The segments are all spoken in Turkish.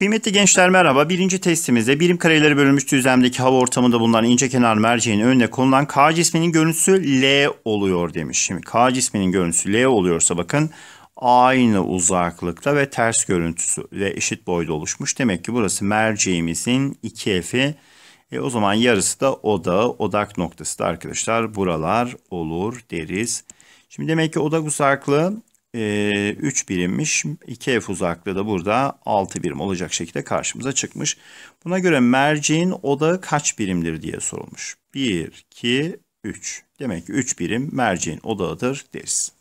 Kıymetli gençler merhaba. Birinci testimizde birim kareleri bölünmüş düzlemdeki hava ortamında bulunan ince kenar merceğin önüne konulan K cisminin görüntüsü L oluyor demiş. Şimdi K cisminin görüntüsü L oluyorsa bakın aynı uzaklıkta ve ters görüntüsü ve eşit boyda oluşmuş. Demek ki burası merceğimizin 2F'i. E o zaman yarısı da odağı, odak noktası da arkadaşlar buralar olur deriz. Şimdi demek ki odak uzaklığı e, ee, 3 birimmiş. 2F uzaklığı da burada 6 birim olacak şekilde karşımıza çıkmış. Buna göre merceğin odağı kaç birimdir diye sorulmuş. 1, 2, 3. Demek ki 3 birim merceğin odağıdır deriz.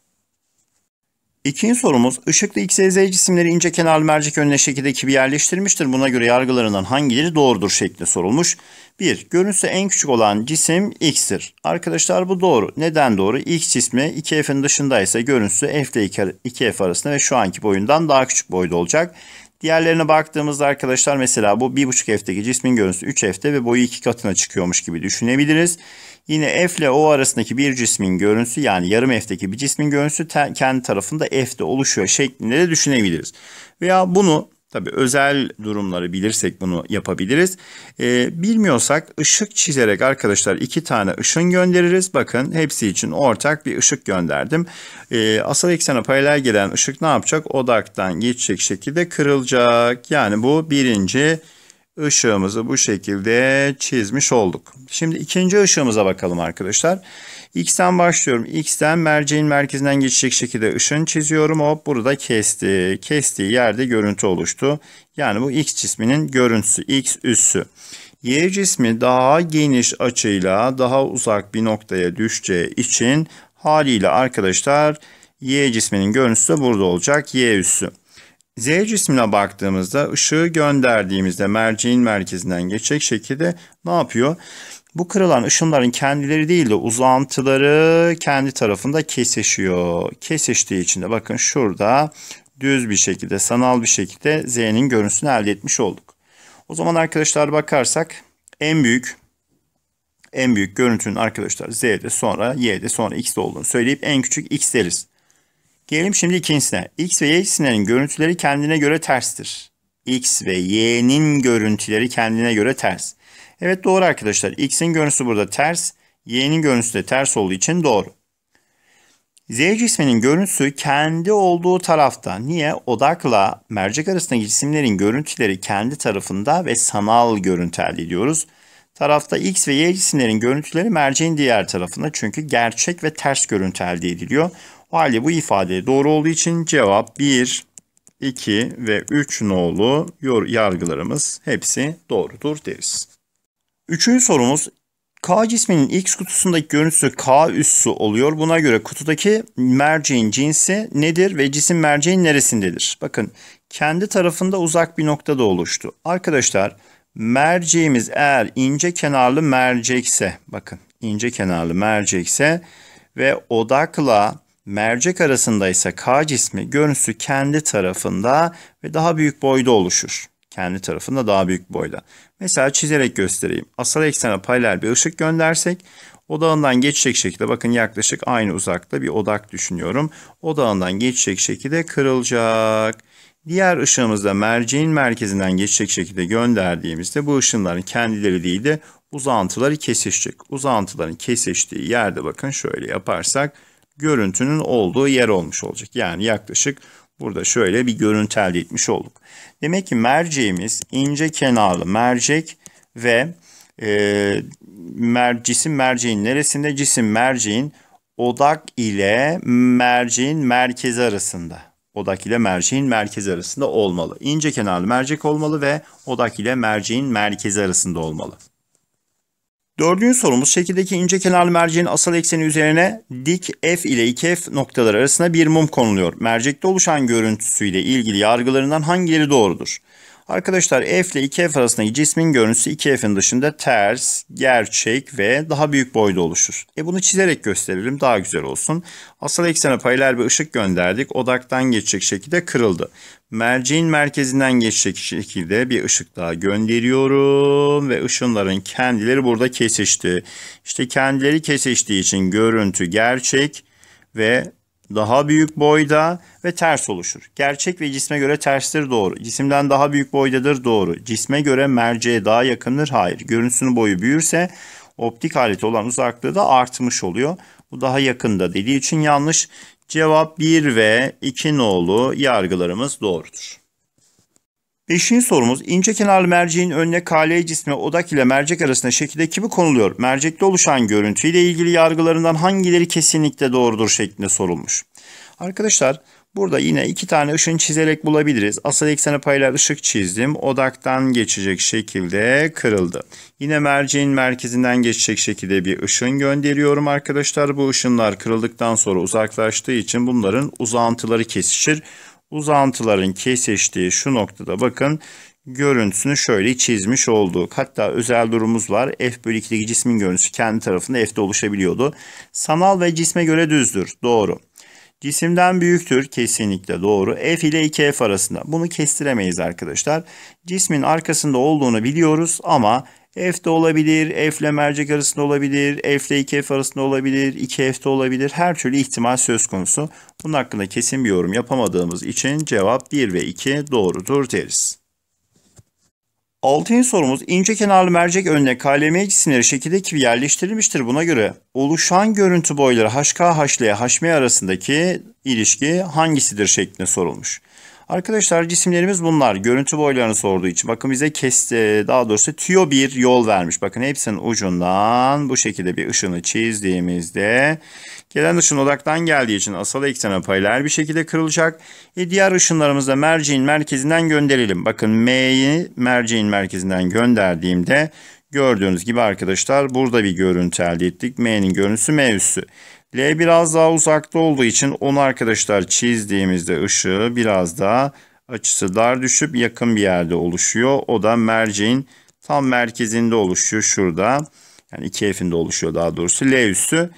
İkinci sorumuz ışıklı x, e cisimleri ince kenarlı mercek önüne şekil ekibi yerleştirmiştir. Buna göre yargılarından hangileri doğrudur şekli sorulmuş. 1. Görünüşte en küçük olan cisim x'tir. Arkadaşlar bu doğru. Neden doğru? x cismi 2f'in dışındaysa görünüşü f ile 2f arasında ve şu anki boyundan daha küçük boyda olacak. Diğerlerine baktığımızda arkadaşlar mesela bu 1.5F'deki cismin görüntüsü 3F'de ve boyu 2 katına çıkıyormuş gibi düşünebiliriz. Yine F ile O arasındaki bir cismin görüntüsü yani yarım F'deki bir cismin görüntüsü kendi tarafında F'de oluşuyor şeklinde de düşünebiliriz. Veya bunu Tabii özel durumları bilirsek bunu yapabiliriz. Ee, bilmiyorsak ışık çizerek arkadaşlar iki tane ışın göndeririz. Bakın hepsi için ortak bir ışık gönderdim. Ee, asal eksene paralel gelen ışık ne yapacak? Odaktan geçecek şekilde kırılacak. Yani bu birinci ışığımızı bu şekilde çizmiş olduk. Şimdi ikinci ışığımıza bakalım arkadaşlar. Arkadaşlar. X'ten başlıyorum. X'ten merceğin merkezinden geçecek şekilde ışın çiziyorum. Hop burada kesti. Kestiği yerde görüntü oluştu. Yani bu X cisminin görüntüsü. X üssü. Y cismi daha geniş açıyla daha uzak bir noktaya düşeceği için haliyle arkadaşlar Y cisminin görüntüsü burada olacak. Y üssü. Z cismine baktığımızda ışığı gönderdiğimizde merceğin merkezinden geçecek şekilde ne yapıyor? Bu kırılan ışınların kendileri değil de uzantıları kendi tarafında kesişiyor. Kesiştiği için de bakın şurada düz bir şekilde sanal bir şekilde Z'nin görüntüsünü elde etmiş olduk. O zaman arkadaşlar bakarsak en büyük en büyük görüntünün arkadaşlar Z'de sonra Y'de sonra X'de olduğunu söyleyip en küçük X deriz. Gelelim şimdi ikincisine. X ve Y isimlerin görüntüleri kendine göre terstir. X ve Y'nin görüntüleri kendine göre ters. Evet doğru arkadaşlar. X'in görüntüsü burada ters. Y'nin görüntüsü de ters olduğu için doğru. Z cisminin görüntüsü kendi olduğu tarafta. Niye? Odakla mercek arasındaki cisimlerin görüntüleri kendi tarafında ve sanal görüntü elde ediyoruz. Tarafta X ve Y cisimlerin görüntüleri merceğin diğer tarafında. Çünkü gerçek ve ters görüntü elde ediliyor. O halde bu ifade doğru olduğu için cevap 1, 2 ve 3 nolu yargılarımız hepsi doğrudur deriz. Üçüncü sorumuz K cisminin X kutusundaki görüntüsü K üssü oluyor. Buna göre kutudaki merceğin cinsi nedir ve cisim merceğin neresindedir? Bakın kendi tarafında uzak bir noktada oluştu. Arkadaşlar merceğimiz eğer ince kenarlı mercekse bakın ince kenarlı mercekse ve odakla mercek arasındaysa K cismi görüntüsü kendi tarafında ve daha büyük boyda oluşur kendi tarafında daha büyük boyda. Mesela çizerek göstereyim. Asal eksene paralel bir ışık göndersek odağından geçecek şekilde bakın yaklaşık aynı uzakta bir odak düşünüyorum. Odağından geçecek şekilde kırılacak. Diğer ışığımızda merceğin merkezinden geçecek şekilde gönderdiğimizde bu ışınların kendileri değil de uzantıları kesişecek. Uzantıların kesiştiği yerde bakın şöyle yaparsak görüntünün olduğu yer olmuş olacak. Yani yaklaşık Burada şöyle bir görüntü elde etmiş olduk. Demek ki merceğimiz ince kenarlı mercek ve e, mer, cisim merceğin neresinde? Cisim merceğin odak ile merceğin merkezi arasında. Odak ile merceğin merkezi arasında olmalı. İnce kenarlı mercek olmalı ve odak ile merceğin merkezi arasında olmalı. Dördüncü sorumuz şekildeki ince kenarlı merceğin asal ekseni üzerine dik F ile 2F noktaları arasında bir mum konuluyor. Mercekte oluşan görüntüsüyle ilgili yargılarından hangileri doğrudur? Arkadaşlar f ile 2f arasındaki cismin görüntüsü 2f'in dışında ters, gerçek ve daha büyük boyda oluşur. E bunu çizerek gösterelim daha güzel olsun. Asal eksene paralel bir ışık gönderdik. Odaktan geçecek şekilde kırıldı. Merceğin merkezinden geçecek şekilde bir ışık daha gönderiyorum ve ışınların kendileri burada kesişti. İşte kendileri kesiştiği için görüntü gerçek ve daha büyük boyda ve ters oluşur. Gerçek ve cisme göre terstir doğru. Cisimden daha büyük boydadır doğru. Cisme göre merceğe daha yakındır hayır. Görüntüsünün boyu büyürse optik alete olan uzaklığı da artmış oluyor. Bu daha yakında dediği için yanlış. Cevap 1 ve 2 nolu yargılarımız doğrudur. Beşinci sorumuz ince kenarlı merceğin önüne kale cisme odak ile mercek arasında şekilde kimi konuluyor? Mercekte oluşan görüntüyle ilgili yargılarından hangileri kesinlikle doğrudur şeklinde sorulmuş. Arkadaşlar burada yine iki tane ışın çizerek bulabiliriz. Asal eksene paylar ışık çizdim. Odaktan geçecek şekilde kırıldı. Yine merceğin merkezinden geçecek şekilde bir ışın gönderiyorum arkadaşlar. Bu ışınlar kırıldıktan sonra uzaklaştığı için bunların uzantıları kesişir uzantıların kesiştiği şu noktada bakın görüntüsünü şöyle çizmiş olduk. Hatta özel durumumuz var. F bölü 2'deki cismin görüntüsü kendi tarafında F'de oluşabiliyordu. Sanal ve cisme göre düzdür. Doğru. Cisimden büyüktür. Kesinlikle doğru. F ile 2F arasında. Bunu kestiremeyiz arkadaşlar. Cismin arkasında olduğunu biliyoruz ama F de olabilir, F ile mercek arasında olabilir, F ile 2F arasında olabilir, 2F de olabilir. Her türlü ihtimal söz konusu. Bunun hakkında kesin bir yorum yapamadığımız için cevap 1 ve 2 doğrudur deriz. Altıncı sorumuz ince kenarlı mercek önüne KLM cisimleri şekilde gibi yerleştirilmiştir. Buna göre oluşan görüntü boyları HK, HL, HM arasındaki ilişki hangisidir şeklinde sorulmuş. Arkadaşlar cisimlerimiz bunlar. Görüntü boylarını sorduğu için. Bakın bize kesti. Daha doğrusu tüyo bir yol vermiş. Bakın hepsinin ucundan bu şekilde bir ışını çizdiğimizde gelen ışın odaktan geldiği için asal eksene paralel bir şekilde kırılacak. E diğer ışınlarımızı da merceğin merkezinden gönderelim. Bakın M'yi merceğin merkezinden gönderdiğimde Gördüğünüz gibi arkadaşlar burada bir görüntü elde ettik. M'nin görüntüsü M üssü. L biraz daha uzakta olduğu için onu arkadaşlar çizdiğimizde ışığı biraz daha açısı dar düşüp yakın bir yerde oluşuyor. O da merceğin tam merkezinde oluşuyor şurada. Yani iki finde oluşuyor daha doğrusu. L üstü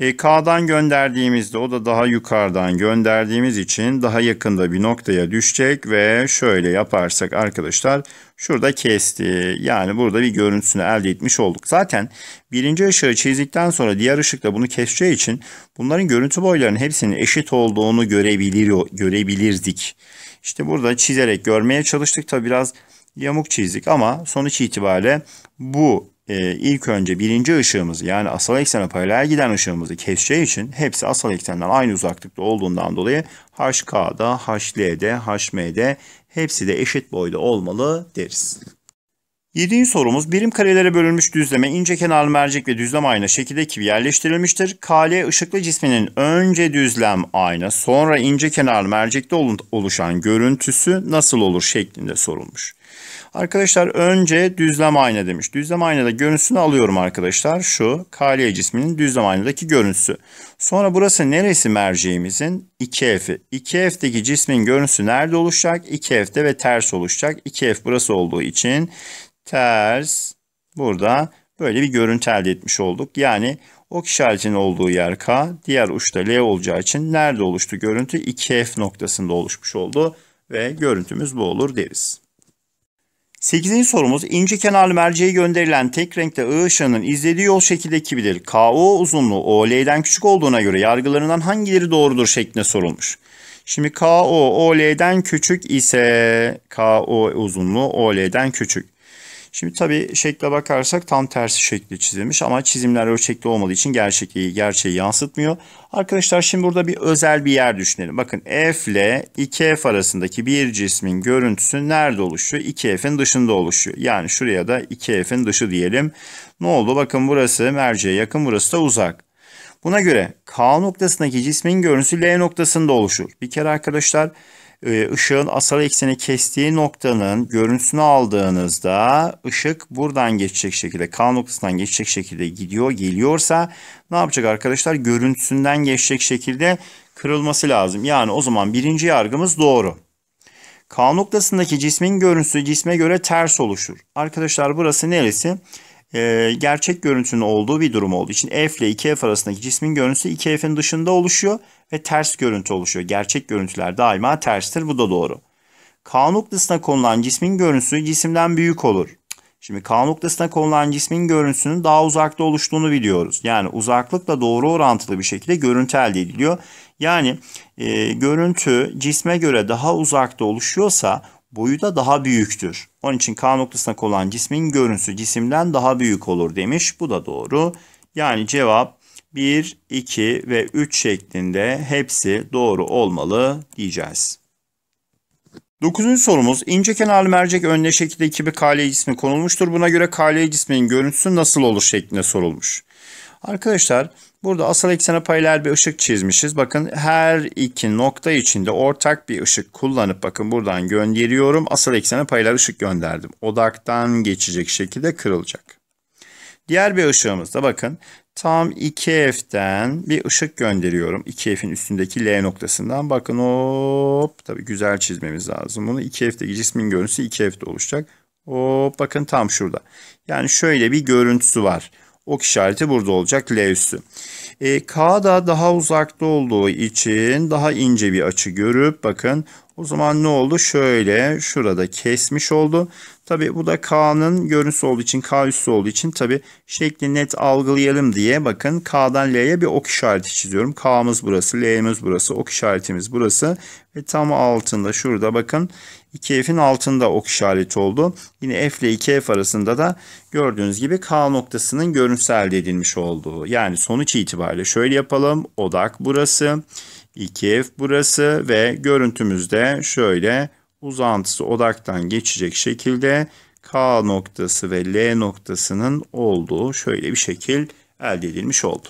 e, K'dan gönderdiğimizde o da daha yukarıdan gönderdiğimiz için daha yakında bir noktaya düşecek ve şöyle yaparsak arkadaşlar şurada kesti. Yani burada bir görüntüsünü elde etmiş olduk. Zaten birinci ışığı çizdikten sonra diğer ışıkla bunu keseceği için bunların görüntü boylarının hepsinin eşit olduğunu görebilir, görebilirdik. İşte burada çizerek görmeye çalıştık. Tabi biraz yamuk çizdik ama sonuç itibariyle bu e, ilk önce birinci ışığımızı yani asal eksene paralel giden ışığımızı keseceği için hepsi asal eksenden aynı uzaklıkta olduğundan dolayı HK'da, HL'de, HM'de hepsi de eşit boyda olmalı deriz. Yediğin sorumuz birim karelere bölünmüş düzleme ince kenarlı mercek ve düzlem ayna şekilde gibi yerleştirilmiştir. KL ışıklı cisminin önce düzlem ayna sonra ince kenarlı mercekte oluşan görüntüsü nasıl olur şeklinde sorulmuş. Arkadaşlar önce düzlem ayna demiş. Düzlem aynada görüntüsünü alıyorum arkadaşlar. Şu kaliye cisminin düzlem aynadaki görüntüsü. Sonra burası neresi merceğimizin? 2F'i. 2F'deki cismin görüntüsü nerede oluşacak? 2F'de ve ters oluşacak. 2F burası olduğu için ters burada böyle bir görüntü elde etmiş olduk. Yani ok işaretinin olduğu yer K, diğer uçta L olacağı için nerede oluştu görüntü? 2F noktasında oluşmuş oldu ve görüntümüz bu olur deriz sekizinci sorumuz ince kenarlı merceğe gönderilen tek renkte I ışığının izlediği yol şekildeki bilir KO uzunluğu OL'den küçük olduğuna göre yargılarından hangileri doğrudur şeklinde sorulmuş. Şimdi KO OL'den küçük ise KO uzunluğu OL'den küçük. Şimdi tabii şekle bakarsak tam tersi şekli çizilmiş ama çizimler ölçekli olmadığı için gerçekliği, gerçeği yansıtmıyor. Arkadaşlar şimdi burada bir özel bir yer düşünelim. Bakın F ile 2F arasındaki bir cismin görüntüsü nerede oluşuyor? 2F'in dışında oluşuyor. Yani şuraya da 2F'in dışı diyelim. Ne oldu? Bakın burası merceğe yakın, burası da uzak. Buna göre K noktasındaki cismin görüntüsü L noktasında oluşur. Bir kere arkadaşlar e, ışığın asal ekseni kestiği noktanın görüntüsünü aldığınızda ışık buradan geçecek şekilde K noktasından geçecek şekilde gidiyor geliyorsa ne yapacak arkadaşlar? Görüntüsünden geçecek şekilde kırılması lazım. Yani o zaman birinci yargımız doğru. K noktasındaki cismin görüntüsü cisme göre ters oluşur. Arkadaşlar burası neresi? e, gerçek görüntünün olduğu bir durum olduğu için f ile 2f arasındaki cismin görüntüsü 2f'in dışında oluşuyor ve ters görüntü oluşuyor. Gerçek görüntüler daima terstir. Bu da doğru. K noktasına konulan cismin görüntüsü cisimden büyük olur. Şimdi K noktasına konulan cismin görüntüsünün daha uzakta oluştuğunu biliyoruz. Yani uzaklıkla doğru orantılı bir şekilde görüntü elde ediliyor. Yani e, görüntü cisme göre daha uzakta oluşuyorsa boyu da daha büyüktür. Onun için K noktasına konan cismin görüntüsü cisimden daha büyük olur demiş. Bu da doğru. Yani cevap 1, 2 ve 3 şeklinde hepsi doğru olmalı diyeceğiz. Dokuzuncu sorumuz ince kenarlı mercek önüne şekildeki bir kaleye cismi konulmuştur. Buna göre kaleye cisminin görüntüsü nasıl olur şeklinde sorulmuş. Arkadaşlar burada asal eksene paralel bir ışık çizmişiz. Bakın her iki nokta içinde ortak bir ışık kullanıp bakın buradan gönderiyorum. Asal eksene paralel ışık gönderdim. Odaktan geçecek şekilde kırılacak. Diğer bir ışığımızda bakın tam 2F'den bir ışık gönderiyorum. 2F'in üstündeki L noktasından bakın hop tabi güzel çizmemiz lazım. Bunu 2F'deki cismin görüntüsü 2F'de oluşacak. Hop bakın tam şurada. Yani şöyle bir görüntüsü var. Ok işareti burada olacak L üstü. E, K da daha uzakta olduğu için daha ince bir açı görüp bakın o zaman ne oldu? Şöyle şurada kesmiş oldu. Tabi bu da K'nın görüntüsü olduğu için K üstü olduğu için tabi şekli net algılayalım diye bakın K'dan L'ye bir ok işareti çiziyorum. K'mız burası, L'miz burası, ok işaretimiz burası ve tam altında şurada bakın 2F'in altında ok işareti oldu. Yine F ile 2F arasında da gördüğünüz gibi K noktasının görüntüsü elde edilmiş olduğu. Yani sonuç itibariyle şöyle yapalım. Odak burası, 2F burası ve görüntümüzde şöyle uzantısı odaktan geçecek şekilde K noktası ve L noktasının olduğu şöyle bir şekil elde edilmiş oldu.